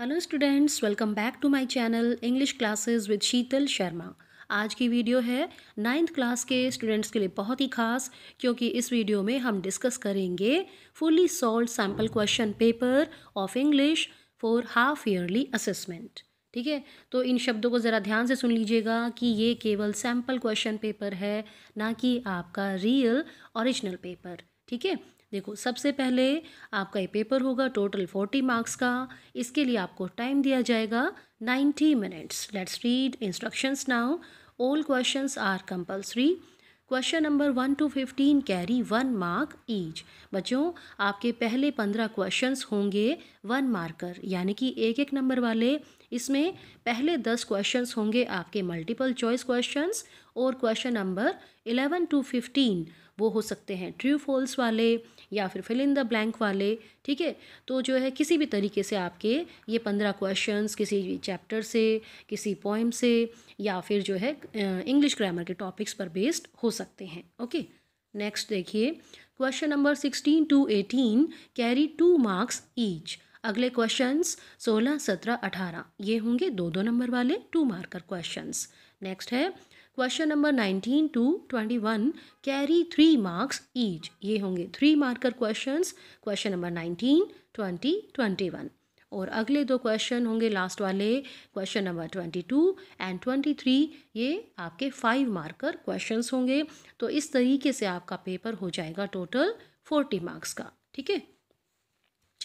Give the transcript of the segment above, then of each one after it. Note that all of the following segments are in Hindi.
Hello students welcome back to my channel English classes with Sheetal Sharma आज की वीडियो है नाइन्थ क्लास के स्टूडेंट्स के लिए बहुत ही खास क्योंकि इस वीडियो में हम डिस्कस करेंगे fully solve sample question paper of English for half yearly assessment ठीक है तो इन शब्दों को ज़रा ध्यान से सुन लीजिएगा कि ये केवल सैम्पल क्वेश्चन पेपर है ना कि आपका रियल ओरिजिनल पेपर ठीक है देखो सबसे पहले आपका ये पेपर होगा टोटल फोर्टी मार्क्स का इसके लिए आपको टाइम दिया जाएगा ninety minutes let's read instructions now all questions are compulsory question number one to fifteen carry one mark each बच्चों आपके पहले पंद्रह क्वेश्चंस होंगे वन मार्कर यानी कि एक एक नंबर वाले इसमें पहले दस क्वेश्चंस होंगे आपके मल्टीपल चॉइस क्वेश्चंस और question number eleven to fifteen वो हो सकते हैं ट्रू फॉल्स वाले या फिर फिल इन द ब्लैंक वाले ठीक है तो जो है किसी भी तरीके से आपके ये पंद्रह क्वेश्चंस किसी चैप्टर से किसी पोइम से या फिर जो है इंग्लिश ग्रामर के टॉपिक्स पर बेस्ड हो सकते हैं ओके नेक्स्ट देखिए question number sixteen to eighteen carry two marks each अगले क्वेश्चंस सोलह सत्रह अठारह ये होंगे दो दो नंबर वाले टू मार्कर क्वेश्चंस नेक्स्ट है question number nineteen to twenty one carry three marks each ये होंगे three marker question question number nineteen twenty twenty one और अगले दो क्वेश्चन होंगे लास्ट वाले question number twenty two and twenty three ये आपके फाइव मार्कर क्वेश्चंस होंगे तो इस तरीके से आपका पेपर हो जाएगा टोटल फोर्टी मार्क्स का ठीक है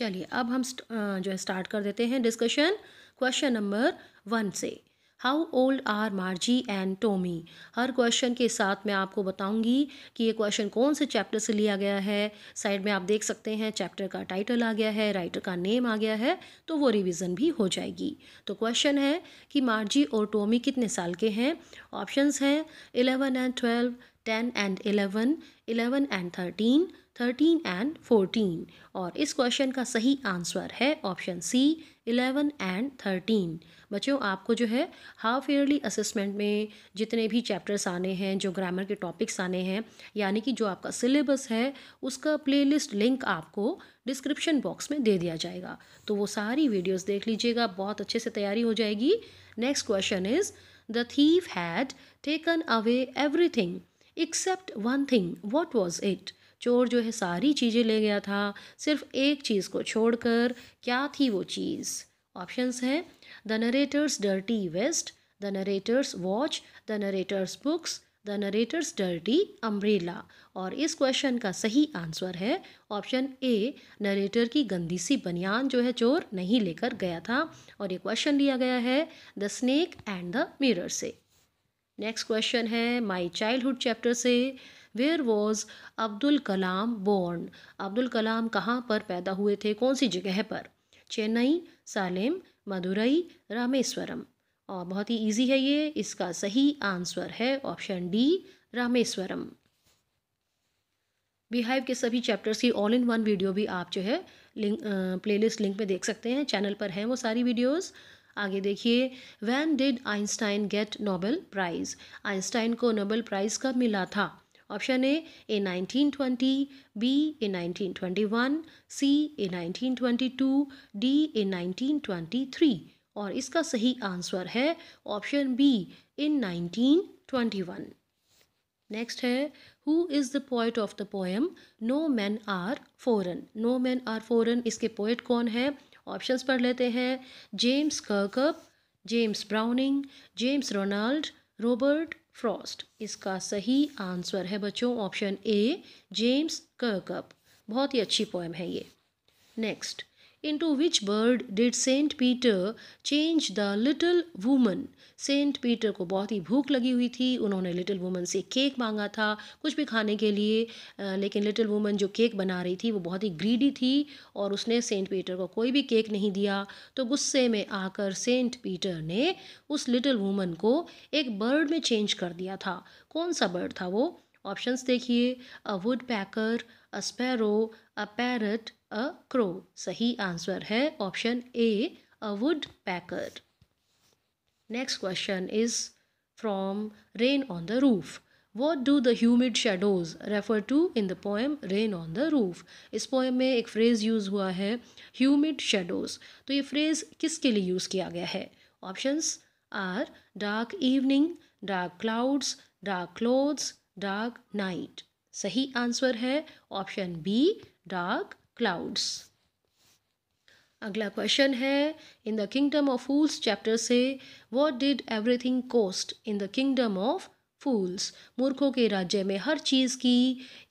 चलिए अब हम जो है स्टार्ट कर देते हैं डिस्कशन क्वेश्चन नंबर वन से how old are Margie and Tommy हर क्वेश्चन के साथ मैं आपको बताऊंगी कि ये क्वेश्चन कौन से चैप्टर से लिया गया है साइड में आप देख सकते हैं चैप्टर का टाइटल आ गया है राइटर का नेम आ गया है तो वो रिविज़न भी हो जाएगी तो क्वेश्चन है कि मार्जी और टोमी कितने साल के हैं ऑप्शंस हैं eleven and twelve ten and eleven eleven and thirteen thirteen and fourteen और इस क्वेश्चन का सही आंसर है option C eleven and thirteen बच्चों आपको जो है हाफ ईयरली असेसमेंट में जितने भी चैप्टर्स आने हैं जो ग्रामर के टॉपिक्स आने हैं यानी कि जो आपका सिलेबस है उसका प्लेलिस्ट लिंक आपको डिस्क्रिप्शन बॉक्स में दे दिया जाएगा तो वो सारी वीडियोस देख लीजिएगा बहुत अच्छे से तैयारी हो जाएगी next question is the thief had taken away everything except one thing what was it चोर जो है सारी चीज़ें ले गया था सिर्फ एक चीज़ को छोड़कर क्या थी वो चीज़ ऑप्शंस है the narrator's dirty vest the narrator's watch the narrator's books the narrator's dirty umbrella और इस क्वेश्चन का सही आंसर है ऑप्शन ए नरेटर की गंदी सी बनियान जो है चोर नहीं लेकर गया था और ये क्वेश्चन लिया गया है the snake and the mirror से नेक्स्ट क्वेश्चन है माई चाइल्डहुड चैप्टर से where was Abdul Kalam born Abdul Kalam कहाँ पर पैदा हुए थे कौन सी जगह पर चेन्नई सालेम मदुरई रामेश्वरम और बहुत ही इजी है ये इसका सही आंसर है ऑप्शन डी रामेश्वरम बिहाइव के सभी चैप्टर्स की ऑल इन वन वीडियो भी आप जो है लिंक प्लेलिस्ट लिंक में देख सकते हैं चैनल पर हैं वो सारी वीडियोस आगे देखिए when did Einstein get Nobel prize Einstein को नोबेल प्राइज़ कब मिला था option A a 1920, B a 1921, C a 1922, D a 1923 और इसका सही आंसर है ऑप्शन बी इन 1921. नेक्स्ट है who is the poet of the poem no men are foreign no men are foreign इसके पोइट कौन है ऑप्शंस पढ़ लेते हैं James Kirkup James Browning James Ronald Robert Frost इसका सही आंसर है बच्चों ऑप्शन ए जेम्स कर्कअप बहुत ही अच्छी पोएम है ये next into which bird did Saint Peter change the little woman Saint Peter को बहुत ही भूख लगी हुई थी उन्होंने लिटिल वूमन से केक मांगा था कुछ भी खाने के लिए लेकिन लिटिल वूमन जो केक बना रही थी वो बहुत ही ग्रीडी थी और उसने सेंट पीटर को कोई भी केक नहीं दिया तो गुस्से में आकर सेंट पीटर ने उस लिटिल वूमन को एक बर्ड में चेंज कर दिया था कौन सा बर्ड था वो ऑप्शंस देखिए a woodpecker a sparrow a parrot a crow सही आंसर है option A a woodpecker next question is from rain on the roof what do the humid shadows refer to in the poem rain on the roof इस पोएम में एक फ्रेज़ यूज़ हुआ है ह्यूमिड शेडोज़ तो ये फ्रेज़ किसके लिए यूज़ किया गया है options are dark evening dark clouds dark clothes dark night सही आंसर है ऑप्शन बी डार्क क्लाउड्स अगला क्वेश्चन है in the kingdom of fools chapter से what did everything cost in the kingdom of fools मूर्खों के राज्य में हर चीज़ की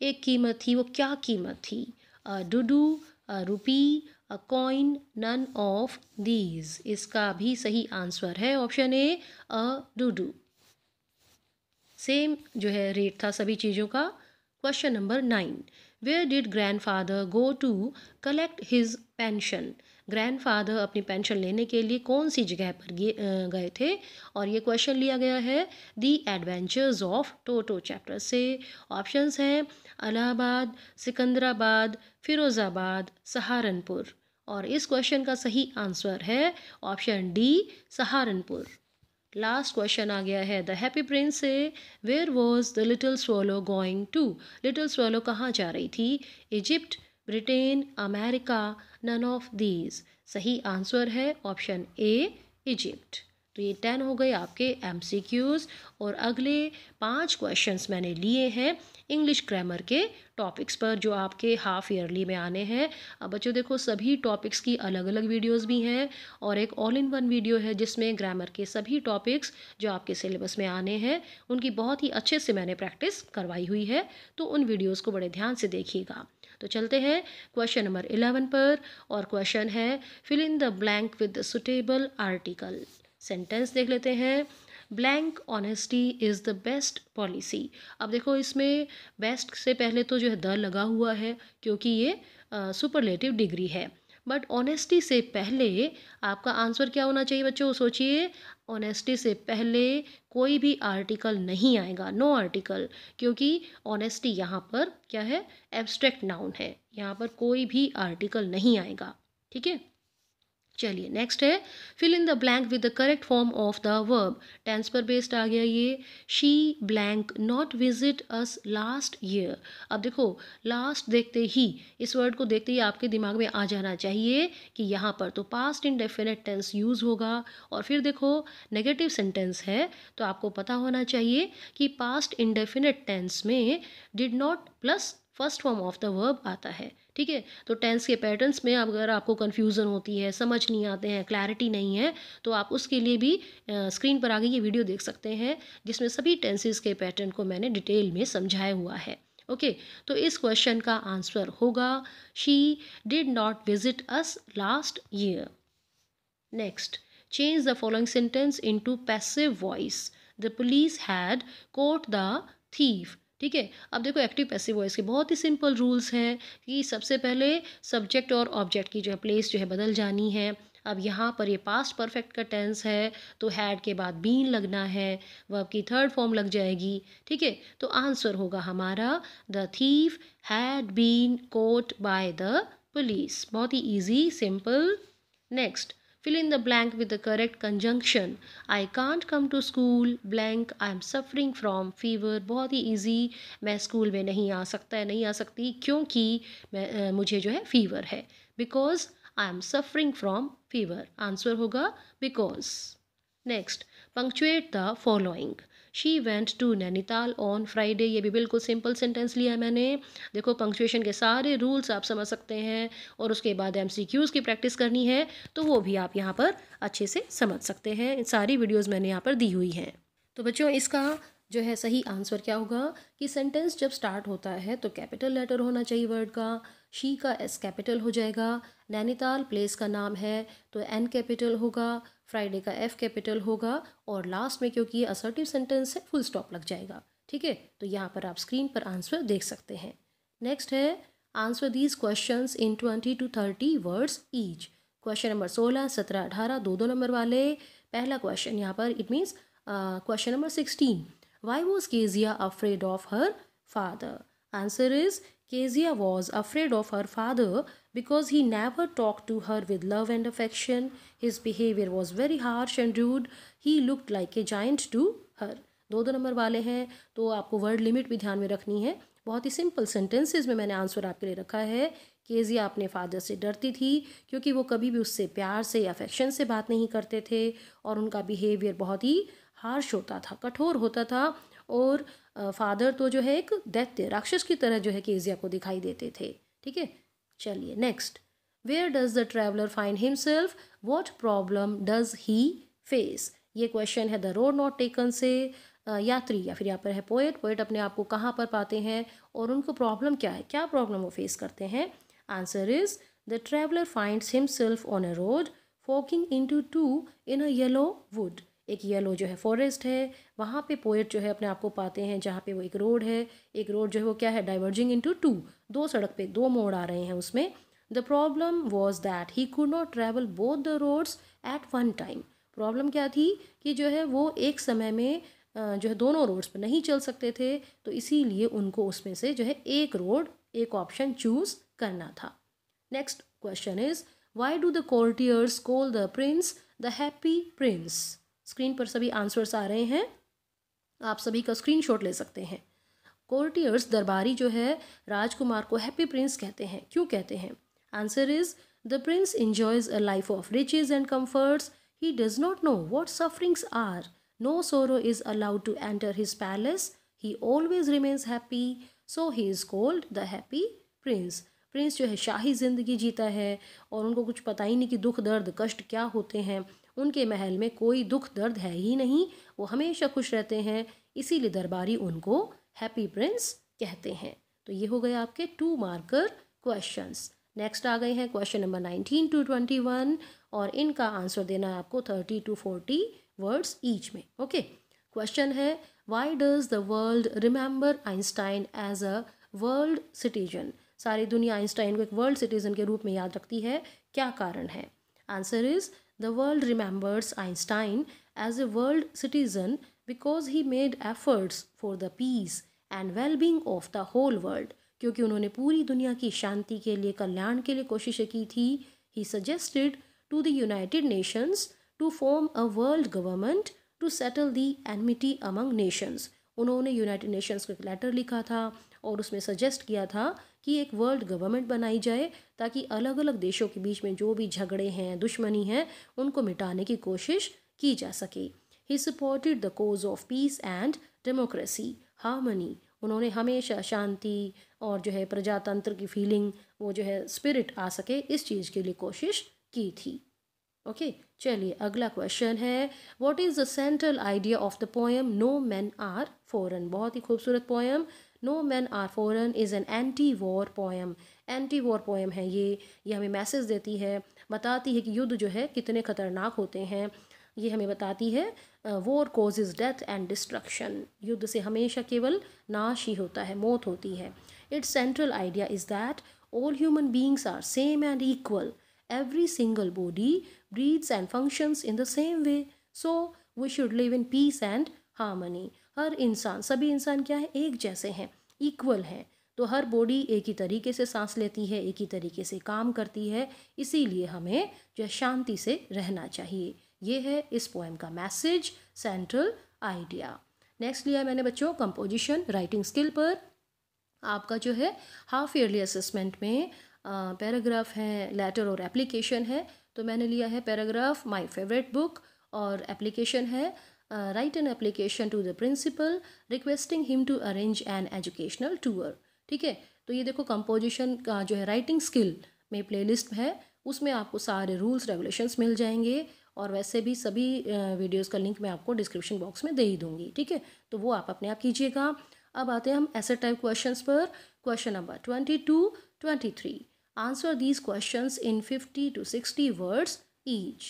एक कीमत थी वो क्या कीमत थी a duddu a rupee a coin none of these इसका भी सही आंसर है ऑप्शन ए अ डुडू सेम जो है रेट था सभी चीज़ों का question number nine where did grandfather go to collect his pension grandfather अपनी पेंशन लेने के लिए कौन सी जगह पर गए थे और ये क्वेश्चन लिया गया है the adventures of Toto chapter से ऑप्शन हैं अलाहाबाद सिकंदराबाद फिरोज़ाबाद सहारनपुर और इस क्वेश्चन का सही आंसर है option D Saharanpur last question आ गया है द हैप्पी प्रिंस से where was the little swallow going to little swallow कहाँ जा रही थी Egypt Britain America none of these सही आंसर है ऑप्शन ए इजिप्ट तो ये टेन हो गए आपके एम और अगले पाँच क्वेश्चन मैंने लिए हैं इंग्लिश ग्रामर के टॉपिक्स पर जो आपके हाफ ईयरली में आने हैं अब बच्चों देखो सभी टॉपिक्स की अलग अलग वीडियोस भी हैं और एक ऑल इन वन वीडियो है जिसमें ग्रामर के सभी टॉपिक्स जो आपके सिलेबस में आने हैं उनकी बहुत ही अच्छे से मैंने प्रैक्टिस करवाई हुई है तो उन वीडियोज़ को बड़े ध्यान से देखिएगा तो चलते हैं क्वेश्चन नंबर इलेवन पर और क्वेश्चन है fill in the blank with suitable article sentence देख लेते हैं blank honesty is the best policy अब देखो इसमें बेस्ट से पहले तो जो है द लगा हुआ है क्योंकि ये सुपरलेटिव uh, डिग्री है बट ऑनेस्टी से पहले आपका आंसर क्या होना चाहिए बच्चों सोचिए ऑनेस्टी से पहले कोई भी आर्टिकल नहीं आएगा नो आर्टिकल क्योंकि ऑनेस्टी यहाँ पर क्या है एब्स्ट्रैक्ट नाउन है यहाँ पर कोई भी आर्टिकल नहीं आएगा ठीक है चलिए नेक्स्ट है fill in the blank with the correct form of the verb tense पर बेस्ड आ गया ये she blank not visit us last year अब देखो लास्ट देखते ही इस वर्ड को देखते ही आपके दिमाग में आ जाना चाहिए कि यहाँ पर तो पास्ट इनडेफिनेट टेंस यूज़ होगा और फिर देखो नेगेटिव सेंटेंस है तो आपको पता होना चाहिए कि पास्ट इनडेफिनेट टेंस में did not plus first form of the verb आता है ठीक है तो टेंस के पैटर्न्स में अगर आपको कन्फ्यूज़न होती है समझ नहीं आते हैं क्लैरिटी नहीं है तो आप उसके लिए भी स्क्रीन पर आगे ये वीडियो देख सकते हैं जिसमें सभी टेंसेज के पैटर्न को मैंने डिटेल में समझाया हुआ है ओके okay, तो इस क्वेश्चन का आंसर होगा she did not visit us last year next change the following sentence into passive voice the police had caught the thief ठीक है अब देखो एक्टिव पैसिव वॉइस के बहुत ही सिंपल रूल्स हैं कि सबसे पहले सब्जेक्ट और ऑब्जेक्ट की जो है प्लेस जो है बदल जानी है अब यहाँ पर ये पास्ट परफेक्ट का टेंस है तो हैड के बाद बीन लगना है वह आपकी थर्ड फॉर्म लग जाएगी ठीक है तो आंसर होगा हमारा the thief had been caught by the police बहुत ही easy simple next fill in the blank with the correct conjunction i can't come to school blank i am suffering from fever बहुत ही ईजी मैं स्कूल में नहीं आ सकता है नहीं आ सकती क्योंकि मैं मुझे जो है फीवर है because I am suffering from fever answer होगा because next punctuate the following she went to Nainital on Friday ये भी बिल्कुल सिंपल सेंटेंस लिया है मैंने देखो पंक्चुएशन के सारे रूल्स आप समझ सकते हैं और उसके बाद एम की प्रैक्टिस करनी है तो वो भी आप यहाँ पर अच्छे से समझ सकते हैं इन सारी वीडियोज़ मैंने यहाँ पर दी हुई हैं तो बच्चों इसका जो है सही आंसर क्या होगा कि सेंटेंस जब स्टार्ट होता है तो कैपिटल लेटर होना चाहिए वर्ड का शी का एस कैपिटल हो जाएगा नैनीताल प्लेस का नाम है तो एन कैपिटल होगा फ्राइडे का एफ कैपिटल होगा और लास्ट में क्योंकि ये असर्टिव सेंटेंस है फुल स्टॉप लग जाएगा ठीक है तो यहाँ पर आप स्क्रीन पर आंसर देख सकते हैं नेक्स्ट है answer these question in twenty to thirty words each question number सोलह सत्रह अठारह दो दो नंबर वाले पहला क्वेश्चन यहाँ पर it means question number sixteen why was Kezia afraid of her father answer is Kezia was afraid of her father Because he never talked to her with love and affection, his behavior was very harsh and rude. He looked like a giant to her. दो दो नंबर वाले हैं तो आपको वर्ड लिमिट भी ध्यान में रखनी है बहुत ही सिंपल सेंटेंसेज में मैंने आंसर आपके लिए रखा है केजिया अपने फादर से डरती थी क्योंकि वो कभी भी उससे प्यार से अफेक्शन से बात नहीं करते थे और उनका बिहेवियर बहुत ही हार्श होता था कठोर होता था और फादर तो जो है एक दैत्य राक्षस की तरह जो है केजिया को दिखाई देते थे ठीक है चलिए next where does the traveller find himself what problem does he face ये क्वेश्चन है द रोड नॉट टेकन से यात्री या फिर यहाँ पर है पोएट पोएट अपने आप को कहाँ पर पाते हैं और उनको प्रॉब्लम क्या है क्या प्रॉब्लम वो फेस करते हैं answer is the traveller finds himself on a road forking into two in a yellow wood एक येलो जो है फॉरेस्ट है वहाँ पे पोएट जो है अपने आप को पाते हैं जहाँ पे वो एक रोड है एक रोड जो है वो क्या है डाइवर्जिंग इनटू टू दो सड़क पे दो मोड़ आ रहे हैं उसमें the problem was that he could not travel both the roads at one time problem क्या थी कि जो है वो एक समय में जो है दोनों रोड्स पर नहीं चल सकते थे तो इसीलिए उनको उसमें से जो है एक रोड एक ऑप्शन चूज़ करना था next question is why do the courtiers call the prince the happy prince screen पर सभी आंसर्स आ रहे हैं आप सभी का स्क्रीनशॉट ले सकते हैं कोर्टियर्स दरबारी जो है राजकुमार को हैप्पी प्रिंस कहते हैं क्यों कहते हैं answer is the prince enjoys a life of riches and comforts he does not know what sufferings are no sorrow is allowed to enter his palace he always remains happy so he is called the happy prince prince जो है शाही ज़िंदगी जीता है और उनको कुछ पता ही नहीं कि दुख दर्द कष्ट क्या होते हैं उनके महल में कोई दुख दर्द है ही नहीं वो हमेशा खुश रहते हैं इसीलिए दरबारी उनको हैप्पी प्रिंस कहते हैं तो ये हो गए आपके टू मार्कर क्वेश्चंस नेक्स्ट आ गए हैं question number nineteen to twenty one और इनका आंसर देना है आपको thirty to forty words each में ओके क्वेश्चन है why does the world remember Einstein as a world citizen सारी दुनिया आइंस्टाइन को एक वर्ल्ड सिटीजन के रूप में याद रखती है क्या कारण है answer is The world remembers Einstein as a world citizen because he made efforts for the peace and well-being of the whole world. क्योंकि उन्होंने पूरी दुनिया की शांति के लिए कल्याण के लिए कोशिशें की थी he suggested to the United Nations to form a world government to settle the enmity among nations उन्होंने यूनाइटेड नेशंस को एक लेटर लिखा था और उसमें सजेस्ट किया था कि एक वर्ल्ड गवर्नमेंट बनाई जाए ताकि अलग अलग देशों के बीच में जो भी झगड़े हैं दुश्मनी हैं उनको मिटाने की कोशिश की जा सके he supported the cause of peace and democracy harmony उन्होंने हमेशा शांति और जो है प्रजातंत्र की फीलिंग वो जो है स्पिरिट आ सके इस चीज़ के लिए कोशिश की थी ओके okay, चलिए अगला क्वेश्चन है what is the central idea of the poem no men are foreign बहुत ही खूबसूरत poem no men are foreign is an anti war poem anti war poem है ये ये हमें मैसेज देती है बताती है कि युद्ध जो है कितने ख़तरनाक होते हैं ये हमें बताती है war is death and destruction युद्ध से हमेशा केवल नाश ही होता है मौत होती है its central idea is that all human beings are same and equal every single body breathes and functions in the same way so we should live in peace and harmony हर इंसान सभी इंसान क्या है एक जैसे हैं इक्वल हैं तो हर बॉडी एक ही तरीके से सांस लेती है एक ही तरीके से काम करती है इसीलिए हमें जो शांति से रहना चाहिए ये है इस पोएम का मैसेज सेंट्रल आइडिया नेक्स्ट लिया मैंने बच्चों कंपोजिशन राइटिंग स्किल पर आपका जो है हाफ ईयरली असेसमेंट में पैराग्राफ है लेटर और एप्लीकेशन है तो मैंने लिया है पैराग्राफ माय फेवरेट बुक और एप्लीकेशन है uh, write an application to the principal requesting him to arrange an educational tour ठीक है तो ये देखो कंपोजिशन का जो है राइटिंग स्किल में प्लेलिस्ट है उसमें आपको सारे रूल्स रेगुलेशंस मिल जाएंगे और वैसे भी सभी वीडियोस uh, का लिंक मैं आपको डिस्क्रिप्शन बॉक्स में दे ही दूंगी ठीक है तो वो आप अपने आप कीजिएगा अब आते हैं हम ऐसे टाइप क्वेश्चंस पर question number twenty two twenty three answer these questions in fifty to sixty words each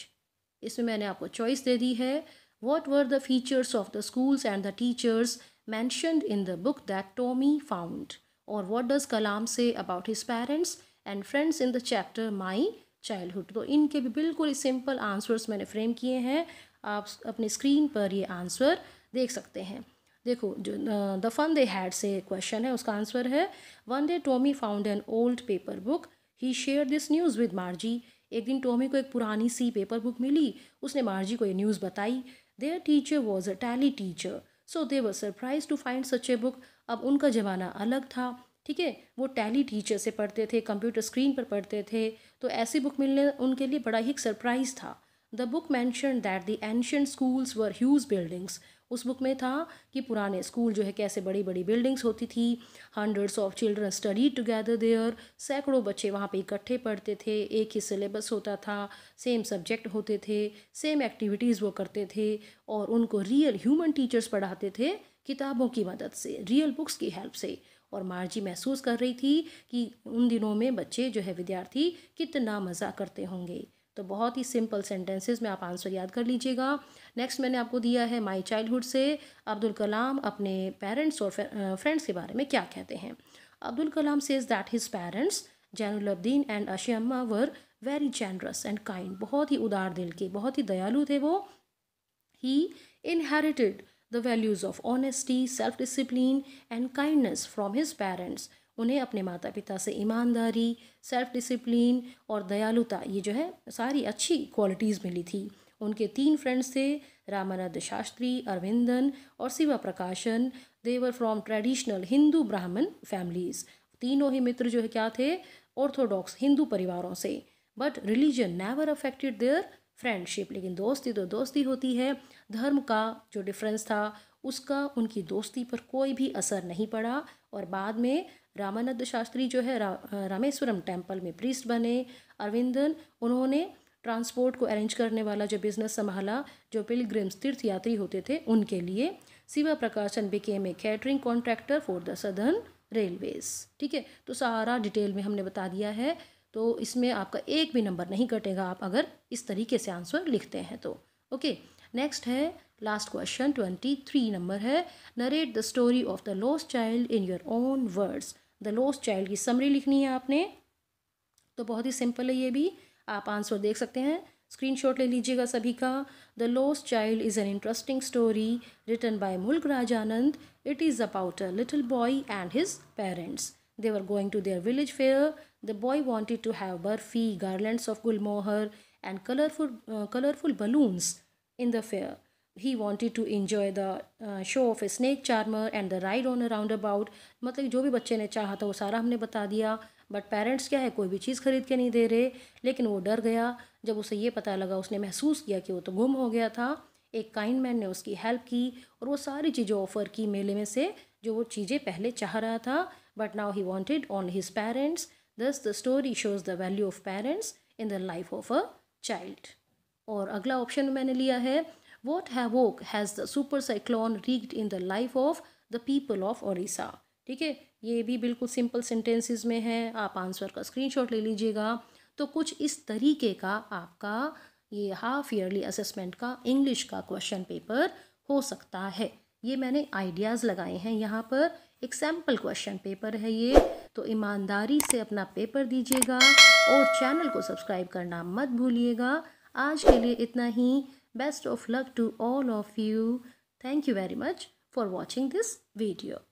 इसमें मैंने आपको चॉइस दे दी है What were the features of the schools and the teachers mentioned in the book that Tommy found? Or what does Kalam say about his parents and friends in the chapter my childhood तो इनके भी बिल्कुल सिंपल आंसर्स मैंने फ्रेम किए हैं आप अपने स्क्रीन पर ये आंसर देख सकते हैं देखो जो द फन दे हैड से क्वेश्चन है उसका आंसर है one day Tommy found an old paper book he share this news with Margie एक दिन टोमी को एक पुरानी सी पेपर बुक मिली उसने मार्जी को ये न्यूज़ बताई their teacher was a telly teacher so they were surprise to find such a book अब उनका ज़माना अलग था ठीक है वो टैली टीचर से पढ़ते थे कंप्यूटर स्क्रीन पर पढ़ते थे तो ऐसी बुक मिलने उनके लिए बड़ा ही सरप्राइज़ था the book mention that the ancient schools were huge buildings उस बुक में था कि पुराने स्कूल जो है कैसे बड़ी बड़ी बिल्डिंग्स होती थी hundreds of children study together there सैकड़ों बच्चे वहाँ पे इकट्ठे पढ़ते थे एक ही सिलेबस होता था सेम सब्जेक्ट होते थे सेम एक्टिविटीज़ वो करते थे और उनको रियल ह्यूमन टीचर्स पढ़ाते थे किताबों की मदद से रियल बुक्स की हेल्प से और मार्जी महसूस कर रही थी कि उन दिनों में बच्चे जो है विद्यार्थी कितना मज़ा करते होंगे तो बहुत ही सिंपल सेंटेंसेस में आप आंसर याद कर लीजिएगा नेक्स्ट मैंने आपको दिया है माई चाइल्डहुड से अब्दुल कलाम अपने पेरेंट्स और फ्रेंड्स के बारे में क्या कहते हैं Abdul Kalam says that his parents Jainulabdeen and Ashiamma were very generous and kind बहुत ही उदार दिल के बहुत ही दयालु थे वो he inherited the values of honesty self discipline and kindness from his parents उन्हें अपने माता पिता से ईमानदारी सेल्फ डिसिप्लिन और दयालुता ये जो है सारी अच्छी क्वालिटीज़ मिली थी उनके तीन फ्रेंड्स थे रामानंद शास्त्री अरविंदन और शिवा प्रकाशन देवर फ्रॉम ट्रेडिशनल हिंदू ब्राह्मण फैमिलीज़ तीनों ही मित्र जो है क्या थे ऑर्थोडॉक्स हिंदू परिवारों से but religion never affected their friendship लेकिन दोस्ती तो दोस्ती होती है धर्म का जो डिफरेंस था उसका उनकी दोस्ती पर कोई भी असर नहीं पड़ा और बाद में रामानंद शास्त्री जो है रा, रामेश्वरम टेम्पल में प्रीस्ट बने अरविंदन उन्होंने ट्रांसपोर्ट को अरेंज करने वाला जो बिजनेस संभाला जो पिलग्रिम्स तीर्थ यात्री होते थे उनके लिए Shiva Prakasan became a catering contractor for the southern railways ठीक है तो सारा डिटेल में हमने बता दिया है तो इसमें आपका एक भी नंबर नहीं कटेगा आप अगर इस तरीके से आंसर लिखते हैं तो ओके नेक्स्ट है last question twenty three number है narrate the story of the lost child in your own words the lost child की समरी लिखनी है आपने तो बहुत ही सिंपल है ये भी आप आंसर देख सकते हैं स्क्रीनशॉट ले लीजिएगा सभी का the lost child is an interesting story written by मुल्क Rajanand it is about a little boy and his parents they are going to their village fair the boy wanted to have barfi गार्लेंट्स of Gulmohar and colourful colourful balloons in the fair he wanted to enjoy the show off A snack charmer and the ride on a round about मतलब जो भी बच्चे ने चाहा था वो सारा हमने बता दिया बट पेरेंट्स क्या है कोई भी चीज़ खरीद के नहीं दे रहे लेकिन वो डर गया जब उसे ये पता लगा उसने महसूस किया कि वो तो गुम हो गया था एक काइंड मैन ने उसकी हेल्प की और वो सारी चीज़ें ऑफ़र की मेले में से जो वो चीज़ें पहले चाह रहा था but now he wanted on his parents thus the story shows the value of parents in the life of a child और अगला ऑप्शन मैंने लिया है What havoc has the super cyclone wreaked in the life of the people of Orissa? ठीक है ये भी बिल्कुल सिंपल सेंटेंसेस में है आप आंसर का स्क्रीनशॉट ले लीजिएगा तो कुछ इस तरीके का आपका ये हाफ ईयरली असेसमेंट का इंग्लिश का क्वेश्चन पेपर हो सकता है ये मैंने आइडियाज़ लगाए हैं यहाँ पर एक सैम्पल क्वेश्चन पेपर है ये तो ईमानदारी से अपना पेपर दीजिएगा और चैनल को सब्सक्राइब करना मत भूलिएगा आज के लिए इतना ही Best of luck to all of you. Thank you very much for watching this video.